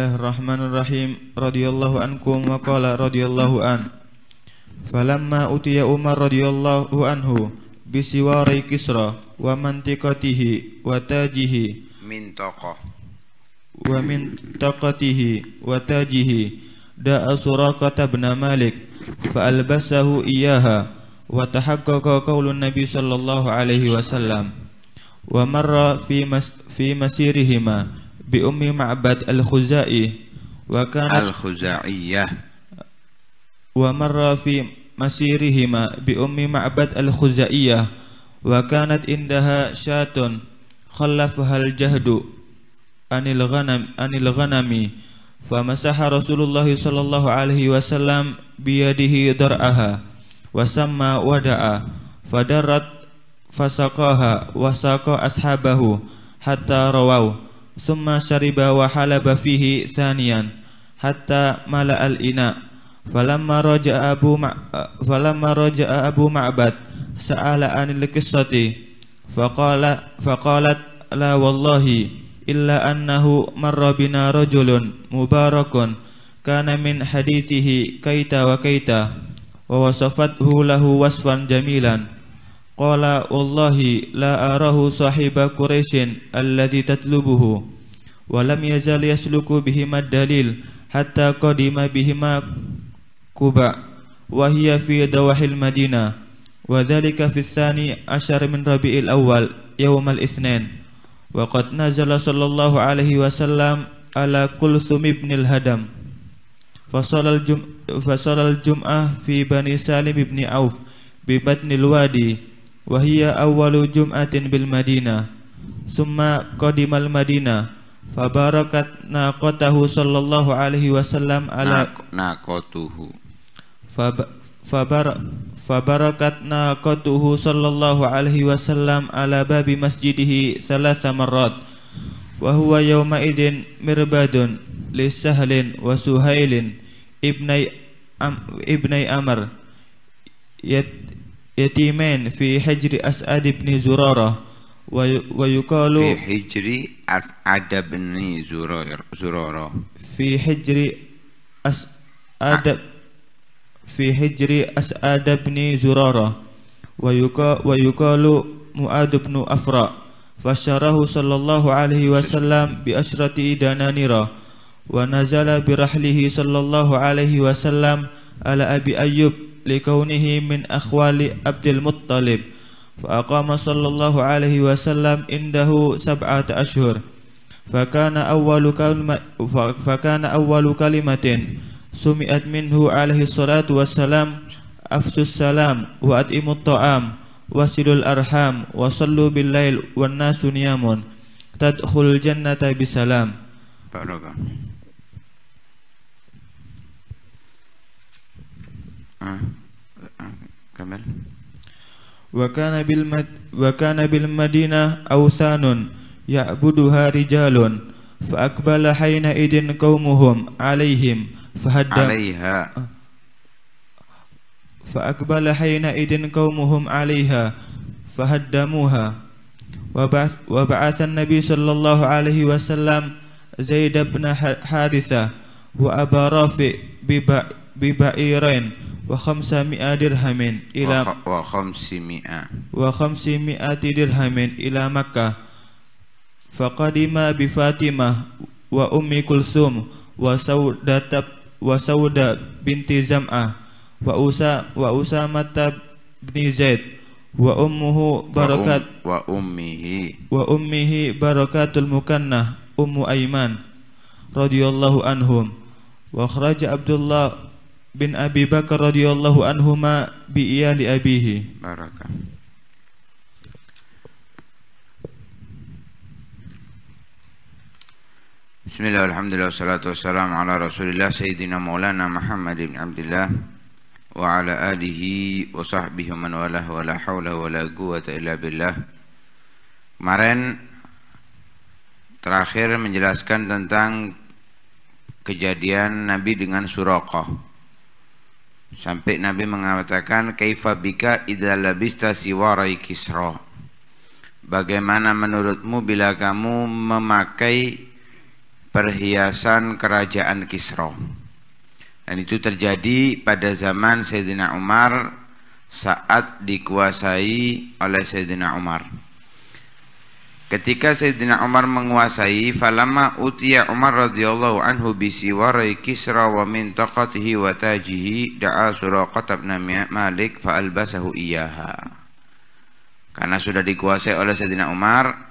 Bismillahirrahmanirrahim radhiyallahu ankum wa qala radhiyallahu an Falamma utiya Umar radhiyallahu anhu bisiwari Kisra wa mantiqatihi wa tajihi min taqah wa min taqatihi wa tajihi da'a Suraqah bin Malik fa albasahu iyaha wa tahaqqaqa qaulun Nabi sallallahu alaihi wasallam wa marra fi mas fi masirihima bi Ummi Ma'bad Al-Khuzai wa kanat Al-Khuzaiyah wa marra fi masirihima bi Ummi Ma'bad Al-Khuzaiyah wa kanat indaha syatun khallafaha al-jahdu anil ghanam anil ghanami famasaha Rasulullah sallallahu alaihi wasallam biyadihi dar'aha wasamma wada'a fadarat fasaqaha wasaqa ashabahu hatta rawau ثم شرب وحلب فيه ثانيا حتى ملأ الإناء فلما رجع أبو مع... فلما رجع أبو معبد سأل عن القصة فقال فقالت لا والله إلا أنه مر بنا رجل مبارك كان من حديثه كيت وكيت ووصفته له وصفا جميلا Qala wallahi la arahu sahiba Quraisyin alladhi tatlubuhu wa lam yazal yasluku bihima dalil hatta qadima bihima Kuba wa hiya fi dawahil Madinah wa dhalika fi tsani asyar min Rabiul Awal yaumal Itsnin wa qad nazala sallallahu alaihi wasallam ala Kulthum ibn al-Hadam fasal al-jum'ah fi Bani Salim ibn Auf bi batnil wadi وهي أول جمعة بالمدينة ثم قدم المدينة فباركت ناقته صلى الله عليه وسلم على ناقته فب فبر فبركت ناقته صلى الله عليه وسلم على باب مسجده ثلاث مرات وهو يومئذ مرباد لسهل وسهيل ابني أم ابني أمر يتيمين في حجر أسعد بن زرارة ويقال في حجر أسعد بن زرارة في حجر أسعد نعم. في حجر أسعد بن زرارة ويقال مؤاد بن أفرا فشره صلى الله عليه وسلم بأشرة دنانير ونزل برحله صلى الله عليه وسلم على أبي أيوب لكونه من أخوال عبد المطلب فأقام صلى الله عليه وسلم عنده سبعة أشهر فكان أول كلمة فكان أول كلمة سمعت منه عليه الصلاة والسلام أفس السلام وأطعموا الطعام وصلوا الأرحام وصلوا بالليل والناس نيام تدخل الجنة بسلام آه. آه. كمل وكان بالمد وكان بالمدينة أوثان يعبدها رجال فأقبل حينئذ قومهم عليهم فهدم عليها فأقبل حينئذ قومهم عليها فهدموها وبعث, وبعث النبي صلى الله عليه وسلم زيد بن حارثة وأبا رافع ببعيرين wa khamsami'a dirhamin ila wa khamsimi'a wa khamsimi'a dirhamin ila Makkah faqadima bi Fatimah wa ummi Kulsum wa Saudat wa Sauda binti Zam'ah wa Usa wa Usamah bin Zaid wa ummuhu Barakat um- wa, ummihi wa ummihi Barakatul Mukannah ummu Aiman radhiyallahu anhum wa kharaja Abdullah bin Abi Bakar radhiyallahu anhuma bi iyali abihi. Barakah. Bismillah, alhamdulillah, salatu wassalamu ala rasulillah Sayyidina maulana Muhammad ibn Abdullah Wa ala alihi wa sahbihi man walah wa la hawla wa la quwata illa billah Kemarin terakhir menjelaskan tentang kejadian Nabi dengan Suraqah Sampai Nabi mengatakan kaifa bika siwarai kisra. Bagaimana menurutmu bila kamu memakai perhiasan kerajaan Kisra? Dan itu terjadi pada zaman Sayyidina Umar saat dikuasai oleh Sayyidina Umar. Ketika Sayyidina Umar menguasai, falama utiya Umar radhiyallahu anhu bisiwarai Kisra wa min taqatihi wa tajihi da'a Suraqah bin Malik fa albasahu iyaha. Karena sudah dikuasai oleh Sayyidina Umar,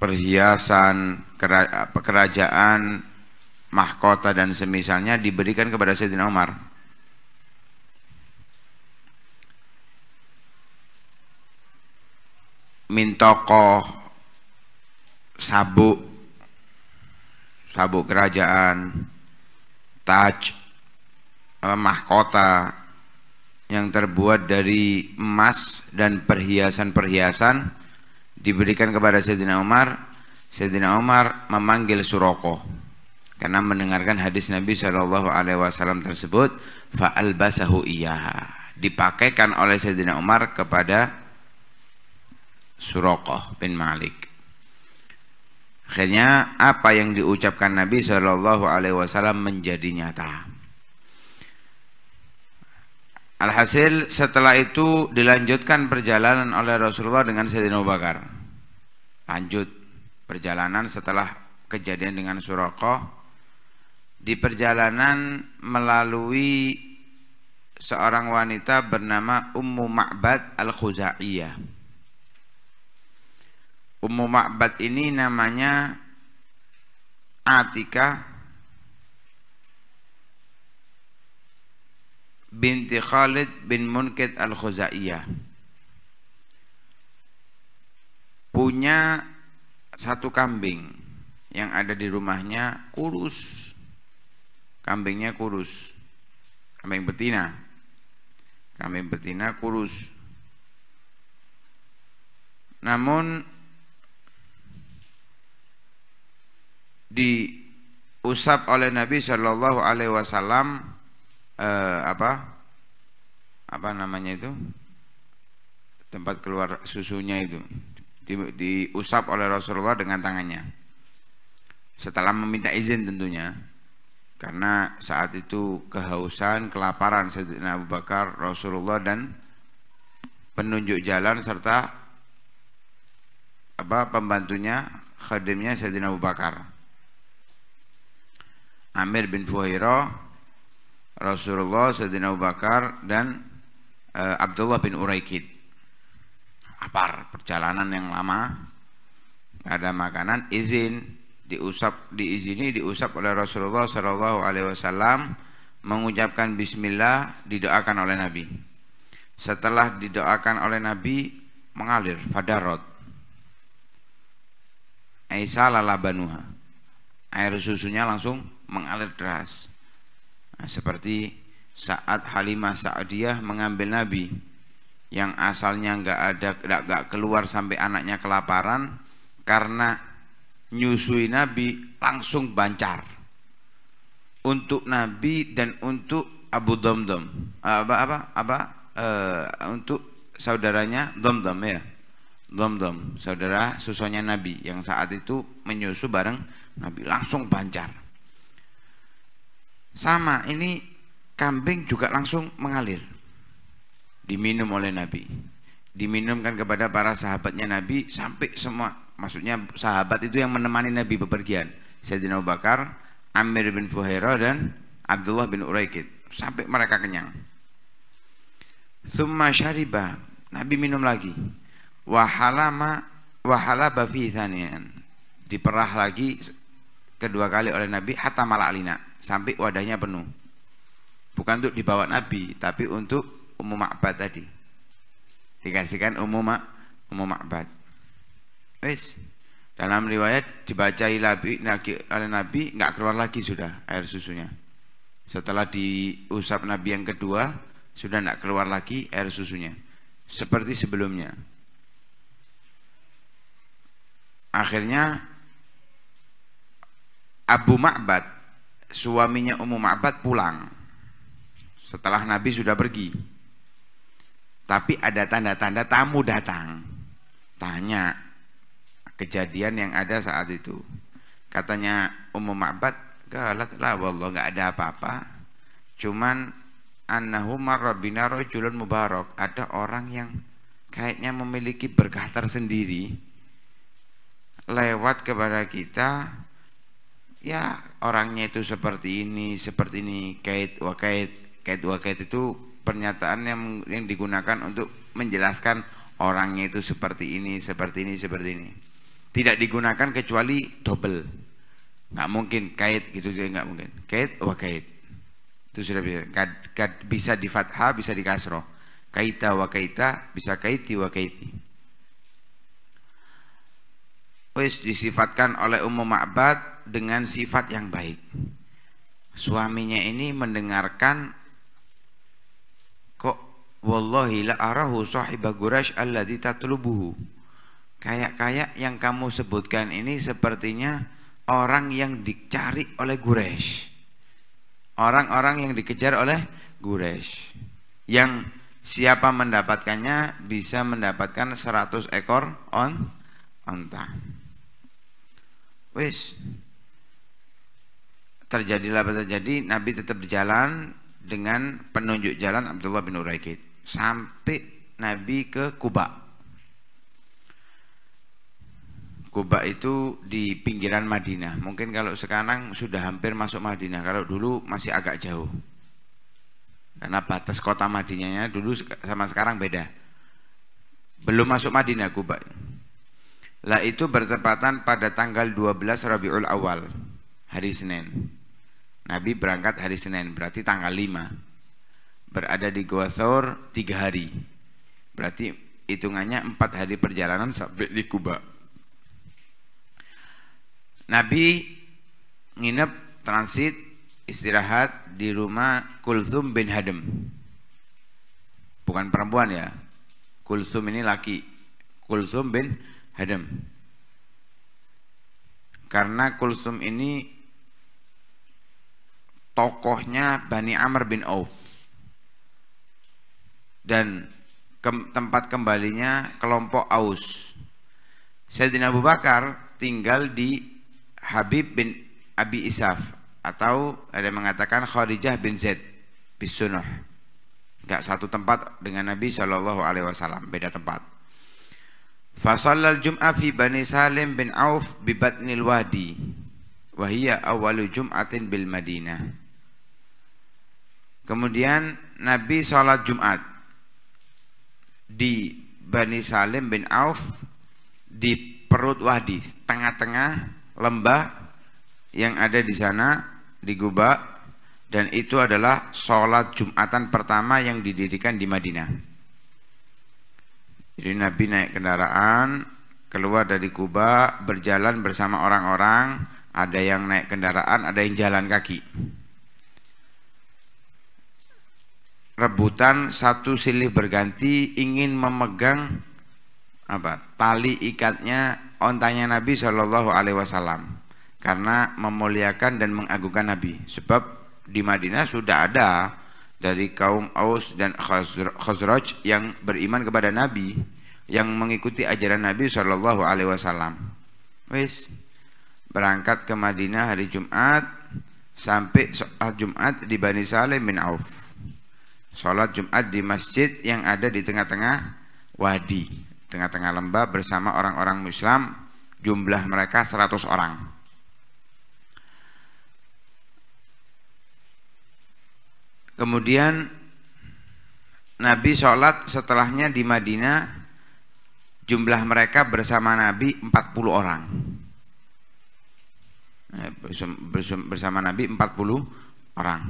perhiasan kerajaan mahkota dan semisalnya diberikan kepada Sayyidina Umar. Mintokoh sabuk sabuk kerajaan taj eh, mahkota yang terbuat dari emas dan perhiasan-perhiasan diberikan kepada Sayyidina Umar Sayyidina Umar memanggil Suroko karena mendengarkan hadis Nabi Shallallahu Alaihi Wasallam tersebut faal basahu iya dipakaikan oleh Sayyidina Umar kepada Suroko bin Malik Akhirnya apa yang diucapkan Nabi Shallallahu Alaihi Wasallam menjadi nyata. Alhasil setelah itu dilanjutkan perjalanan oleh Rasulullah dengan Sayyidina Abu Bakar. Lanjut perjalanan setelah kejadian dengan Surakoh. Di perjalanan melalui seorang wanita bernama Ummu Ma'bad Al-Khuzaiyah. Ummu Ma'bad ini namanya Atika binti Khalid bin Munkit Al-Khuzaiyah punya satu kambing yang ada di rumahnya kurus kambingnya kurus kambing betina kambing betina kurus namun diusap oleh Nabi Shallallahu Alaihi Wasallam eh, apa apa namanya itu tempat keluar susunya itu di, diusap oleh Rasulullah dengan tangannya setelah meminta izin tentunya karena saat itu kehausan kelaparan Sayyidina Abu Bakar Rasulullah dan penunjuk jalan serta apa pembantunya khadimnya Sayyidina Abu Bakar Amir bin Fuhairah Rasulullah Sayyidina Abu Bakar dan e, Abdullah bin Uraikid apar perjalanan yang lama nggak ada makanan izin diusap diizini diusap oleh Rasulullah Shallallahu Alaihi Wasallam mengucapkan Bismillah didoakan oleh Nabi setelah didoakan oleh Nabi mengalir fadarot Aisyah lalabanuha air susunya langsung mengalir deras nah, seperti saat Halimah Sa'diyah mengambil Nabi yang asalnya nggak ada nggak keluar sampai anaknya kelaparan karena nyusui Nabi langsung bancar untuk Nabi dan untuk Abu Domdom apa apa apa uh, untuk saudaranya Domdom ya Domdom saudara susunya Nabi yang saat itu menyusu bareng Nabi langsung bancar sama, ini kambing juga langsung mengalir. Diminum oleh Nabi. Diminumkan kepada para sahabatnya Nabi sampai semua. Maksudnya sahabat itu yang menemani Nabi bepergian. Sayyidina Abu Bakar, Amir bin Fuhairah dan Abdullah bin Uraikid. Sampai mereka kenyang. Summa syariba. Nabi minum lagi. Wahalama wahalaba fi Diperah lagi kedua kali oleh Nabi hatta malalina sampai wadahnya penuh bukan untuk dibawa Nabi tapi untuk umum makbat tadi dikasihkan umum mak umum makbat. Wes dalam riwayat dibacai Nabi, oleh Nabi nggak keluar lagi sudah air susunya setelah diusap Nabi yang kedua sudah nggak keluar lagi air susunya seperti sebelumnya akhirnya Abu Ma'bad, suaminya Ummu Ma'bad pulang setelah Nabi sudah pergi. Tapi ada tanda-tanda tamu datang. Tanya kejadian yang ada saat itu. Katanya Ummu Ma'bad, galak lah wallah nggak ada apa-apa. Cuman rajulun mubarak." Ada orang yang kayaknya memiliki berkah tersendiri lewat kepada kita ya orangnya itu seperti ini seperti ini kait wa kait kait wa kait itu pernyataan yang yang digunakan untuk menjelaskan orangnya itu seperti ini seperti ini seperti ini tidak digunakan kecuali double nggak mungkin kait gitu juga nggak mungkin kait wa kait itu sudah bisa kad, kad, bisa di fathah bisa di kasroh kaita wakaita bisa kaiti wakaiti wis disifatkan oleh umum ma'bad dengan sifat yang baik. Suaminya ini mendengarkan kok wallahi la arahu sahiba gurash alladhi tatlubuhu. Kayak-kayak yang kamu sebutkan ini sepertinya orang yang dicari oleh Guresh. Orang-orang yang dikejar oleh Guresh. Yang siapa mendapatkannya bisa mendapatkan 100 ekor on onta. Wis, terjadilah apa terjadi Nabi tetap berjalan dengan penunjuk jalan Abdullah bin Uraikid sampai Nabi ke Kuba Kuba itu di pinggiran Madinah mungkin kalau sekarang sudah hampir masuk Madinah kalau dulu masih agak jauh karena batas kota Madinahnya dulu sama sekarang beda belum masuk Madinah Kuba lah itu bertepatan pada tanggal 12 Rabiul Awal hari Senin Nabi berangkat hari Senin, berarti tanggal 5. Berada di Goa Thor 3 hari. Berarti hitungannya 4 hari perjalanan sampai di Kuba. Nabi nginep transit istirahat di rumah Kulsum bin Hadem. Bukan perempuan ya. Kulsum ini laki. Kulsum bin Hadem. Karena Kulsum ini tokohnya Bani Amr bin Auf dan ke, tempat kembalinya kelompok Aus Sayyidina Abu Bakar tinggal di Habib bin Abi Isaf atau ada yang mengatakan Khadijah bin Zaid bisunuh nggak satu tempat dengan Nabi Shallallahu Alaihi Wasallam beda tempat Fasallal Jum'ah fi Bani Salim bin Auf bi Batnil Wadi Wahiyya awalu Jum'atin bil Madinah Kemudian Nabi sholat Jumat di Bani Salim bin Auf di perut Wahdi tengah-tengah lembah yang ada di sana di Guba dan itu adalah sholat Jumatan pertama yang didirikan di Madinah. Jadi Nabi naik kendaraan keluar dari Kuba berjalan bersama orang-orang ada yang naik kendaraan ada yang jalan kaki rebutan satu silih berganti ingin memegang apa tali ikatnya ontanya Nabi Shallallahu Alaihi Wasallam karena memuliakan dan mengagungkan Nabi sebab di Madinah sudah ada dari kaum Aus dan Khazraj yang beriman kepada Nabi yang mengikuti ajaran Nabi Shallallahu Alaihi Wasallam wis berangkat ke Madinah hari Jumat sampai Jumat di Bani Saleh bin Auf sholat Jumat di masjid yang ada di tengah-tengah wadi, tengah-tengah lembah bersama orang-orang Muslim, jumlah mereka 100 orang. Kemudian Nabi sholat setelahnya di Madinah jumlah mereka bersama Nabi 40 orang eh, bersama Nabi 40 orang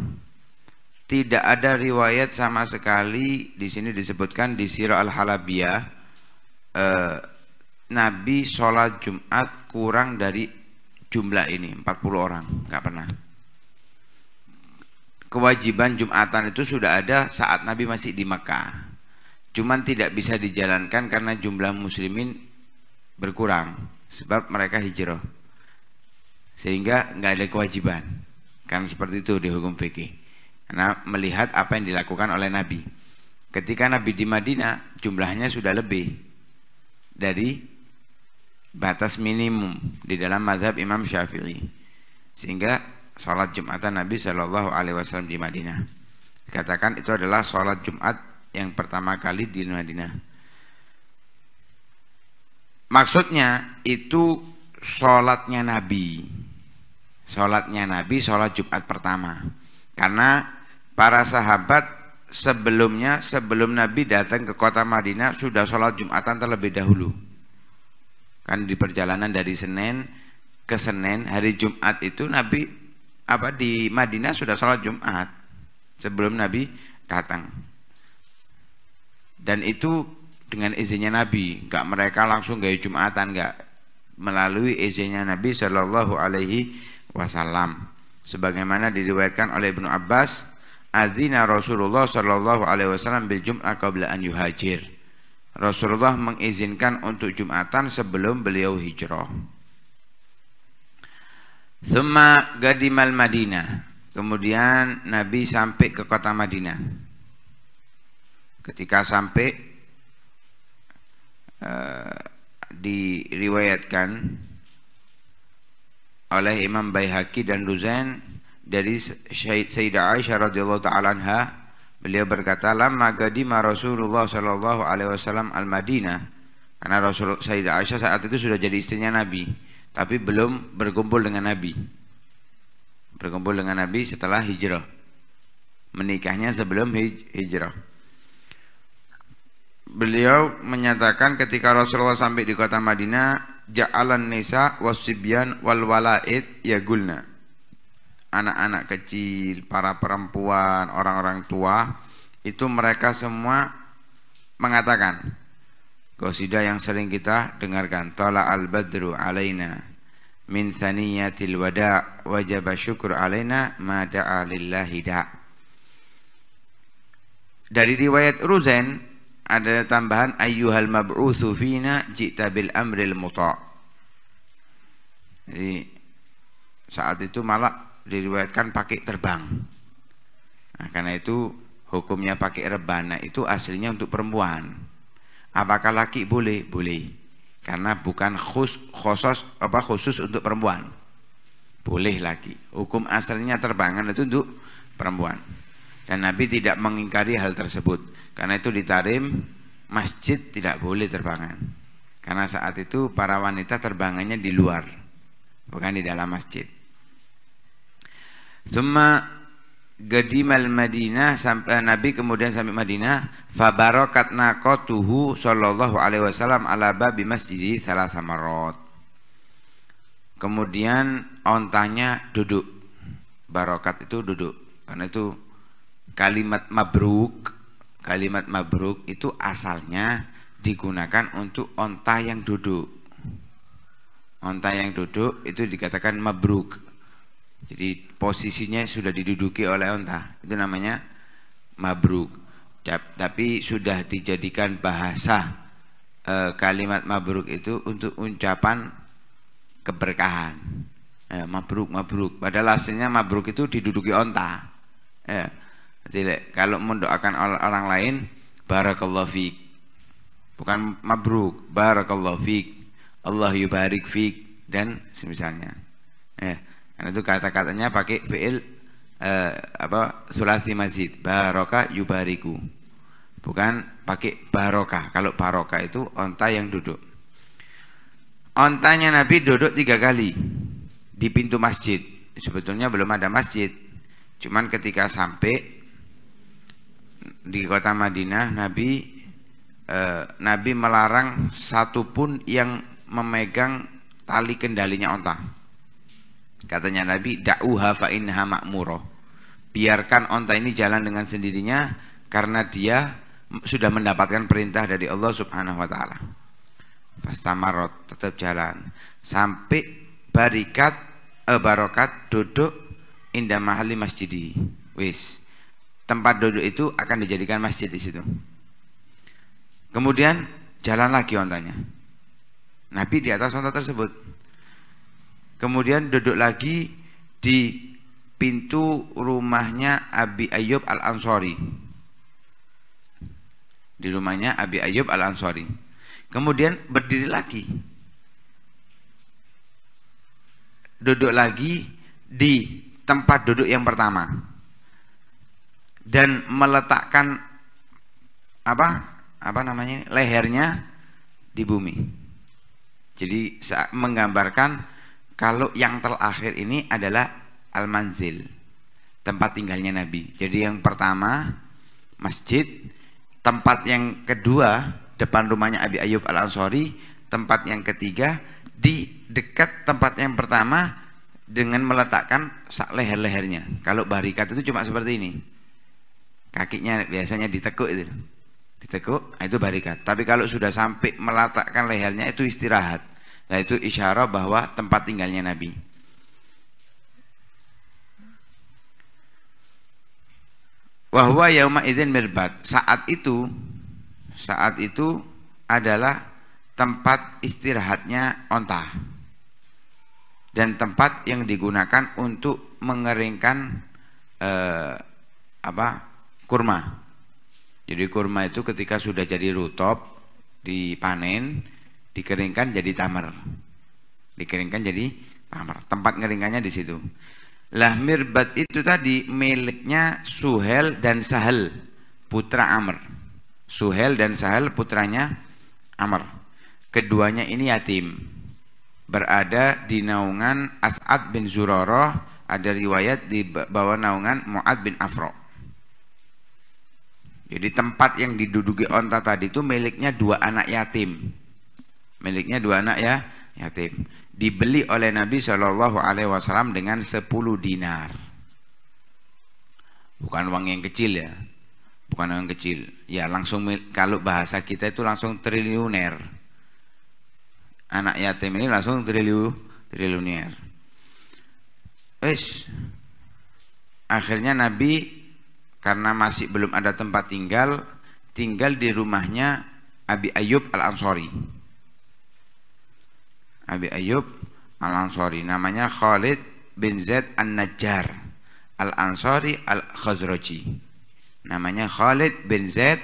tidak ada riwayat sama sekali di sini disebutkan di Sirah Al-Halabiyah eh, Nabi sholat Jumat kurang dari jumlah ini 40 orang nggak pernah kewajiban Jumatan itu sudah ada saat Nabi masih di Mekah cuman tidak bisa dijalankan karena jumlah muslimin berkurang sebab mereka hijrah sehingga nggak ada kewajiban kan seperti itu di hukum fikih karena melihat apa yang dilakukan oleh Nabi. Ketika Nabi di Madinah jumlahnya sudah lebih dari batas minimum di dalam mazhab Imam Syafi'i. Sehingga sholat Jumatan Nabi Shallallahu Alaihi Wasallam di Madinah. Dikatakan itu adalah sholat Jumat yang pertama kali di Madinah. Maksudnya itu sholatnya Nabi. Sholatnya Nabi, sholat Jumat pertama. Karena para sahabat sebelumnya sebelum Nabi datang ke kota Madinah sudah sholat Jumatan terlebih dahulu kan di perjalanan dari Senin ke Senin hari Jumat itu Nabi apa di Madinah sudah sholat Jumat sebelum Nabi datang dan itu dengan izinnya Nabi nggak mereka langsung gaya Jumatan nggak melalui izinnya Nabi Shallallahu Alaihi Wasallam sebagaimana diriwayatkan oleh Ibnu Abbas Azina Rasulullah sallallahu alaihi wasallam bil Jum'ah qabla an yuhajir. Rasulullah mengizinkan untuk Jumatan sebelum beliau hijrah. Thumma gadimal Madinah. Kemudian Nabi sampai ke kota Madinah. Ketika sampai uh, diriwayatkan oleh Imam Baihaqi dan Luzain dari Sayyidah Aisyah radhiyallahu taala anha beliau berkata lama gadima Rasulullah sallallahu alaihi wasallam al Madinah karena Rasul Sayyidah Aisyah saat itu sudah jadi istrinya Nabi tapi belum berkumpul dengan Nabi berkumpul dengan Nabi setelah hijrah menikahnya sebelum hij hijrah beliau menyatakan ketika Rasulullah sampai di kota Madinah ja'alan nisa wasibyan wal wala'id yagulna anak-anak kecil, para perempuan, orang-orang tua, itu mereka semua mengatakan qasidah yang sering kita dengarkan tala al-badru alaina min thaniyatil wada wajib syukur alaina ma da'a lillahi da dari riwayat Ruzain ada tambahan ayyuhal mab'utsu fina ji'ta bil amril muta jadi saat itu malah diriwayatkan pakai terbang. Nah, karena itu hukumnya pakai rebana nah, itu aslinya untuk perempuan. Apakah laki boleh? Boleh. Karena bukan khus, khusus apa khusus untuk perempuan. Boleh laki. Hukum asalnya terbangan itu untuk perempuan. Dan Nabi tidak mengingkari hal tersebut. Karena itu ditarim masjid tidak boleh terbangan. Karena saat itu para wanita terbangannya di luar, bukan di dalam masjid. Summa gadimal Madinah sampai Nabi kemudian sampai Madinah fabarakat naqatuhu sallallahu alaihi wasallam ala babi masjid salah rot. kemudian ontanya duduk barokat itu duduk karena itu kalimat mabruk kalimat mabruk itu asalnya digunakan untuk onta yang duduk onta yang duduk itu dikatakan mabruk jadi posisinya sudah diduduki oleh onta, Itu namanya mabruk. Tapi sudah dijadikan bahasa e, kalimat mabruk itu untuk ucapan keberkahan. E, eh, mabruk, mabruk. Padahal aslinya mabruk itu diduduki onta. E, jadi kalau mendoakan orang lain, barakallahu fiq, Bukan mabruk, barakallahu fiq, Allah yubarik fiq dan semisalnya. Eh, karena itu kata-katanya pakai fi'il eh, apa sulasi masjid barokah yubariku. Bukan pakai barokah. Kalau barokah itu onta yang duduk. Ontanya Nabi duduk tiga kali di pintu masjid. Sebetulnya belum ada masjid. Cuman ketika sampai di kota Madinah, Nabi eh, Nabi melarang satupun yang memegang tali kendalinya onta Katanya Nabi, da'uha fa innaha Biarkan onta ini jalan dengan sendirinya karena dia sudah mendapatkan perintah dari Allah Subhanahu wa taala. Fastamarot tetap jalan sampai barikat eh, barokat duduk indah mahali di Wis. Tempat duduk itu akan dijadikan masjid di situ. Kemudian jalan lagi ontanya. Nabi di atas onta tersebut kemudian duduk lagi di pintu rumahnya Abi Ayyub al Ansori di rumahnya Abi Ayyub al Ansori. kemudian berdiri lagi duduk lagi di tempat duduk yang pertama dan meletakkan apa apa namanya lehernya di bumi jadi menggambarkan kalau yang terakhir ini adalah al-manzil, tempat tinggalnya Nabi. Jadi yang pertama masjid, tempat yang kedua depan rumahnya Abi Ayub Al-Ansori, tempat yang ketiga di dekat tempat yang pertama dengan meletakkan sak leher-lehernya. Kalau barikat itu cuma seperti ini. Kakinya biasanya ditekuk itu ditekuk nah itu barikat tapi kalau sudah sampai meletakkan lehernya itu istirahat Nah itu isyarat bahwa tempat tinggalnya Nabi. Wahwa yauma idzin mirbat. Saat itu saat itu adalah tempat istirahatnya onta dan tempat yang digunakan untuk mengeringkan eh, apa kurma. Jadi kurma itu ketika sudah jadi rutop dipanen dikeringkan jadi tamar dikeringkan jadi tamar tempat ngeringkannya di situ lah mirbat itu tadi miliknya Suhel dan Sahel putra Amr Suhel dan Sahel putranya Amr keduanya ini yatim berada di naungan As'ad bin Zurarah ada riwayat di bawah naungan Mu'ad bin Afro jadi tempat yang diduduki onta tadi itu miliknya dua anak yatim miliknya dua anak ya yatim dibeli oleh Nabi Shallallahu Alaihi Wasallam dengan 10 dinar bukan uang yang kecil ya bukan uang kecil ya langsung kalau bahasa kita itu langsung triliuner anak yatim ini langsung triliu triliuner wes akhirnya Nabi karena masih belum ada tempat tinggal tinggal di rumahnya Abi Ayub Al Ansori Abi Ayub al Ansori namanya Khalid bin Zaid An-Najjar al Ansori Al-Khazraji namanya Khalid bin Zaid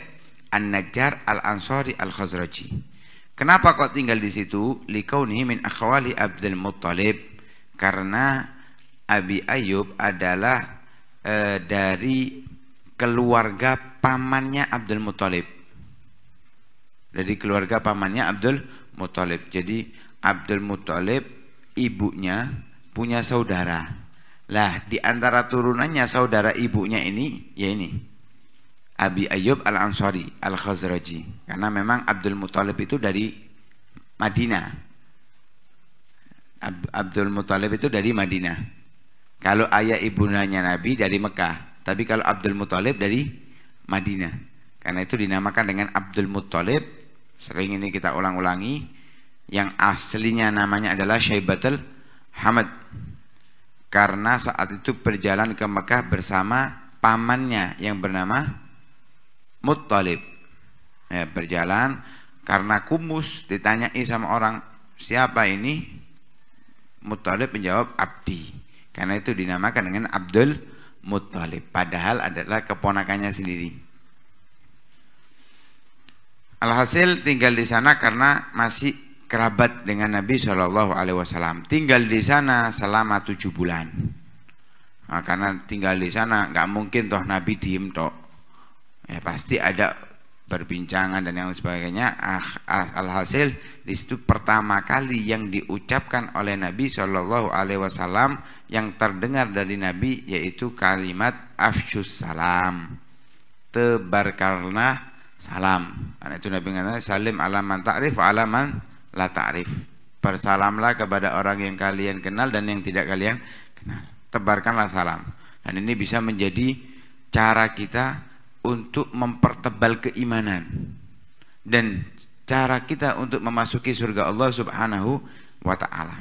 An-Najjar al Ansori Al-Khazraji Kenapa kau tinggal di situ? Likaunihi min akhwali Abdul Muttalib karena Abi Ayub adalah eh, dari keluarga pamannya Abdul Muttalib. Dari keluarga pamannya Abdul Muttalib. Jadi Abdul Muthalib ibunya punya saudara. Lah di antara turunannya saudara ibunya ini ya ini Abi Ayyub al Ansori Al-Khazraji. Karena memang Abdul Muthalib itu dari Madinah. Ab Abdul Muthalib itu dari Madinah. Kalau ayah ibunya Nabi dari Mekah, tapi kalau Abdul Muthalib dari Madinah. Karena itu dinamakan dengan Abdul Muthalib. Sering ini kita ulang-ulangi yang aslinya namanya adalah Syaibatul Hamad karena saat itu berjalan ke Mekah bersama pamannya yang bernama Muttalib ya, berjalan karena kumus ditanyai sama orang siapa ini Muttalib menjawab Abdi karena itu dinamakan dengan Abdul Muttalib padahal adalah keponakannya sendiri Alhasil tinggal di sana karena masih kerabat dengan Nabi Shallallahu Alaihi Wasallam tinggal di sana selama tujuh bulan nah, karena tinggal di sana nggak mungkin toh Nabi diem toh ya pasti ada perbincangan dan yang sebagainya ah, ah, alhasil di situ pertama kali yang diucapkan oleh Nabi Shallallahu Alaihi Wasallam yang terdengar dari Nabi yaitu kalimat afshus salam tebarkanlah salam karena itu Nabi mengatakan salim alaman ta'rif alaman la ta'rif. Bersalamlah kepada orang yang kalian kenal dan yang tidak kalian kenal. Tebarkanlah salam. Dan ini bisa menjadi cara kita untuk mempertebal keimanan. Dan cara kita untuk memasuki surga Allah Subhanahu wa taala.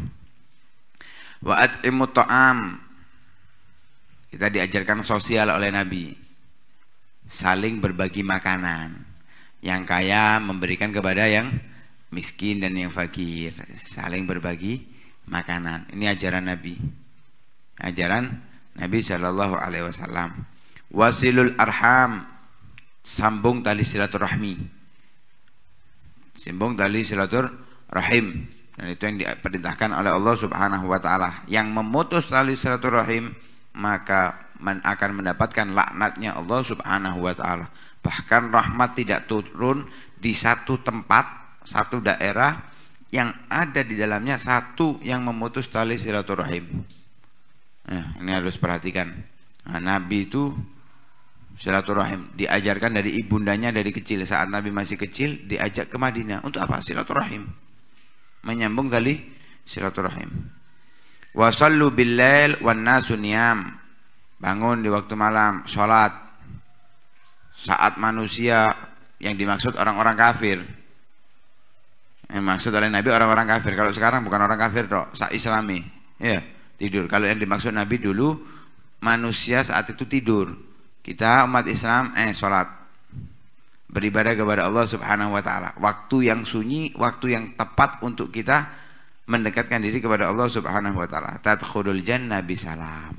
Wa'at ta'am. Kita diajarkan sosial oleh Nabi. Saling berbagi makanan. Yang kaya memberikan kepada yang miskin dan yang fakir saling berbagi makanan ini ajaran Nabi ajaran Nabi Shallallahu Alaihi Wasallam wasilul arham sambung tali silaturahmi sambung tali silaturahim dan itu yang diperintahkan oleh Allah Subhanahu Wa Taala yang memutus tali silaturahim maka men akan mendapatkan laknatnya Allah Subhanahu Wa Taala bahkan rahmat tidak turun di satu tempat satu daerah yang ada di dalamnya satu yang memutus tali silaturahim. Nah, ini harus perhatikan. Nah, Nabi itu silaturahim diajarkan dari ibundanya dari kecil saat Nabi masih kecil diajak ke Madinah untuk apa silaturahim menyambung tali silaturahim wasallu billail wan nasuniyam. bangun di waktu malam sholat saat manusia yang dimaksud orang-orang kafir yang eh, maksud oleh Nabi orang-orang kafir. Kalau sekarang bukan orang kafir dok, sak Islami. Ya, tidur. Kalau yang dimaksud Nabi dulu manusia saat itu tidur. Kita umat Islam eh sholat beribadah kepada Allah Subhanahu wa taala. Waktu yang sunyi, waktu yang tepat untuk kita mendekatkan diri kepada Allah Subhanahu wa taala. Tadkhulul jannah bisalam.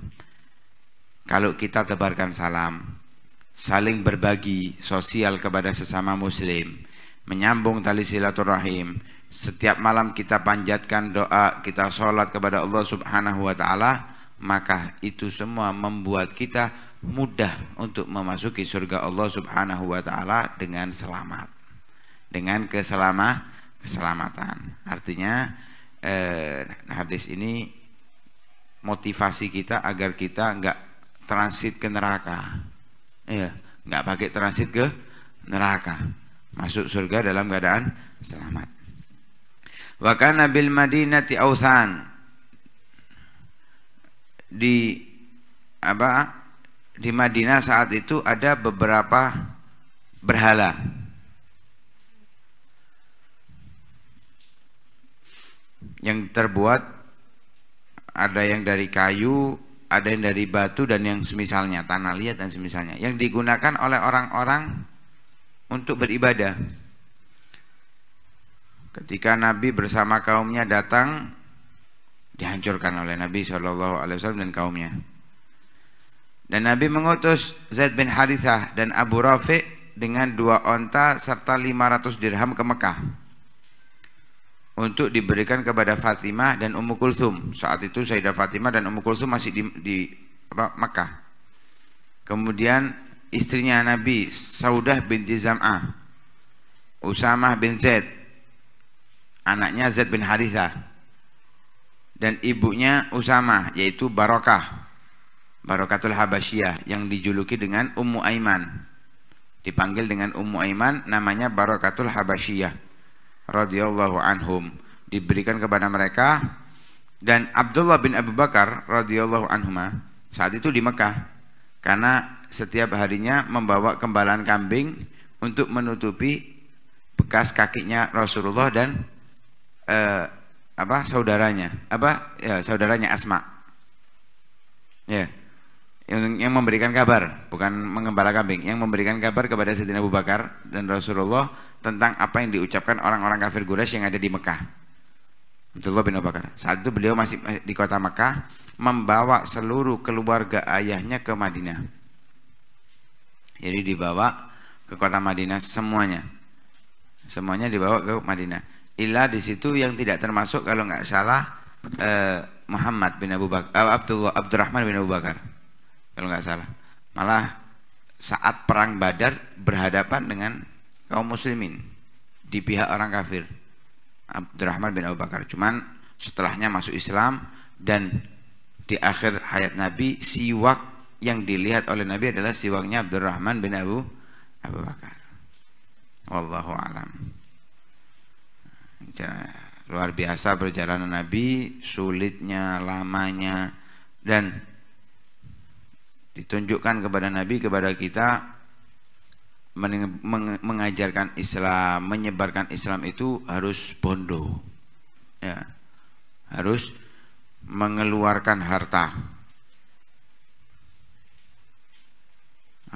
Kalau kita tebarkan salam, saling berbagi sosial kepada sesama muslim menyambung tali silaturahim. Setiap malam kita panjatkan doa, kita sholat kepada Allah Subhanahu wa Ta'ala, maka itu semua membuat kita mudah untuk memasuki surga Allah Subhanahu wa Ta'ala dengan selamat, dengan keselamatan. Artinya, eh, hadis ini motivasi kita agar kita nggak transit ke neraka, ya, nggak pakai transit ke neraka masuk surga dalam keadaan selamat. Wa kana Madinah Madinati ausan di apa di Madinah saat itu ada beberapa berhala. Yang terbuat ada yang dari kayu, ada yang dari batu dan yang semisalnya, tanah liat dan semisalnya. Yang digunakan oleh orang-orang untuk beribadah. Ketika Nabi bersama kaumnya datang dihancurkan oleh Nabi Shallallahu Alaihi Wasallam dan kaumnya. Dan Nabi mengutus Zaid bin Harithah dan Abu Rafiq dengan dua onta serta 500 dirham ke Mekah untuk diberikan kepada Fatimah dan Ummu Kulsum. Saat itu Sayyidah Fatimah dan Ummu Kulsum masih di, di apa, Mekah. Kemudian istrinya Nabi Saudah binti Zam'ah Usamah bin Zaid anaknya Zaid bin Harithah dan ibunya Usamah yaitu Barokah Barokatul Habasyah yang dijuluki dengan Ummu Aiman dipanggil dengan Ummu Aiman namanya Barokatul Habasyah radhiyallahu anhum diberikan kepada mereka dan Abdullah bin Abu Bakar radhiyallahu anhumah saat itu di Mekah karena setiap harinya membawa kembalan kambing untuk menutupi bekas kakinya Rasulullah dan eh, apa saudaranya apa ya, saudaranya Asma ya yang, yang memberikan kabar bukan mengembala kambing yang memberikan kabar kepada Sayyidina Abu Bakar dan Rasulullah tentang apa yang diucapkan orang-orang kafir Quraisy yang ada di Mekah Abdullah bin Abu Bakar saat itu beliau masih di kota Mekah membawa seluruh keluarga ayahnya ke Madinah jadi dibawa ke kota Madinah semuanya. Semuanya dibawa ke Madinah. Illa di situ yang tidak termasuk kalau nggak salah eh, Muhammad bin Abu Bakar, eh, Abdullah Abdurrahman bin Abu Bakar. Kalau nggak salah. Malah saat perang Badar berhadapan dengan kaum muslimin di pihak orang kafir. Abdurrahman bin Abu Bakar. Cuman setelahnya masuk Islam dan di akhir hayat Nabi siwak yang dilihat oleh Nabi adalah siwaknya Abdurrahman bin Abu Abu Bakar. Wallahu alam. Luar biasa perjalanan Nabi, sulitnya, lamanya dan ditunjukkan kepada Nabi kepada kita mengajarkan Islam, menyebarkan Islam itu harus bondo. Ya. Harus mengeluarkan harta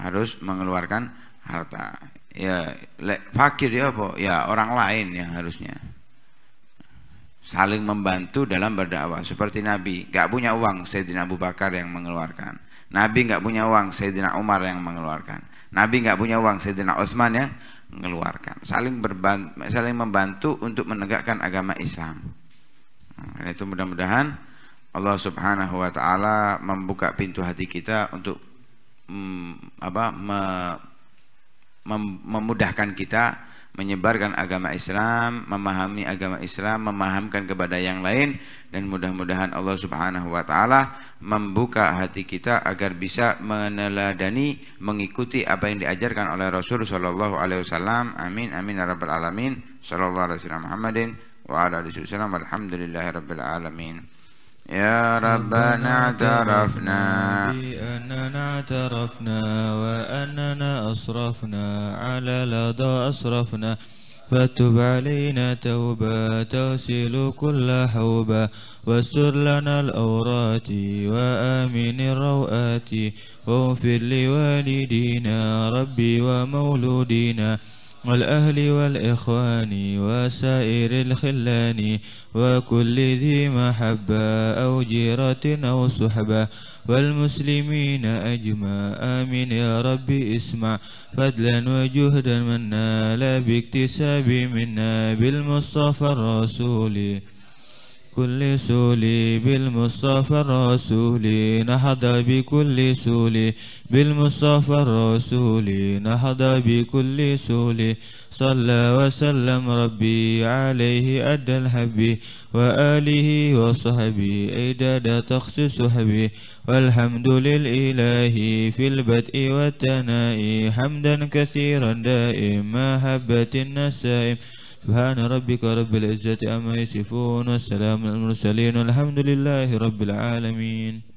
harus mengeluarkan harta ya fakir ya apa ya orang lain yang harusnya saling membantu dalam berdakwah seperti Nabi nggak punya uang Sayyidina Abu Bakar yang mengeluarkan Nabi nggak punya uang Sayyidina Umar yang mengeluarkan Nabi nggak punya uang Sayyidina Utsman yang mengeluarkan saling berbantu, saling membantu untuk menegakkan agama Islam nah, itu mudah-mudahan Allah Subhanahu wa taala membuka pintu hati kita untuk mm, apa me, mem, memudahkan kita menyebarkan agama Islam, memahami agama Islam, memahamkan kepada yang lain dan mudah-mudahan Allah Subhanahu wa taala membuka hati kita agar bisa meneladani mengikuti apa yang diajarkan oleh Rasul sallallahu alaihi wasallam. Amin amin ya rabbal alamin. Sallallahu alaihi wasallam Muhammadin wa ala alihi wasallam. Alhamdulillahirabbil alamin. يا ربنا اعترفنا بأننا اعترفنا وأننا أسرفنا على لدى أسرفنا فتب علينا توبة تغسل كل حوبة واستر لنا الأورات وآمن الروآت واغفر لوالدينا ربي ومولودينا والأهل والإخوان وسائر الخلان وكل ذي محبة أو جيرة أو صحبة والمسلمين أجمع آمين يا ربي اسمع فضلا وجهدا منا لا باكتساب منا بالمصطفى الرسول كل سولي بالمصطفى الرسول نهض بكل سولي بالمصطفى الرسول نهض بكل سولي صلى وسلم ربي عليه أدى الهب وآله وصحبه أيداد تخصيص هبي والحمد للإله في البدء والتنائي حمدا كثيرا دائما هبة النسائم سبحان ربك رب العزة أما يصفون والسلام على المرسلين والحمد لله رب العالمين